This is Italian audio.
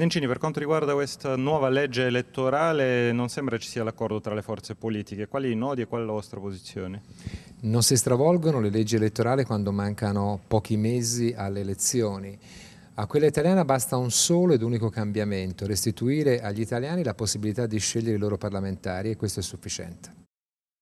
Nencini, per quanto riguarda questa nuova legge elettorale, non sembra ci sia l'accordo tra le forze politiche. Quali i nodi e qual è la vostra posizione? Non si stravolgono le leggi elettorali quando mancano pochi mesi alle elezioni. A quella italiana basta un solo ed unico cambiamento, restituire agli italiani la possibilità di scegliere i loro parlamentari e questo è sufficiente.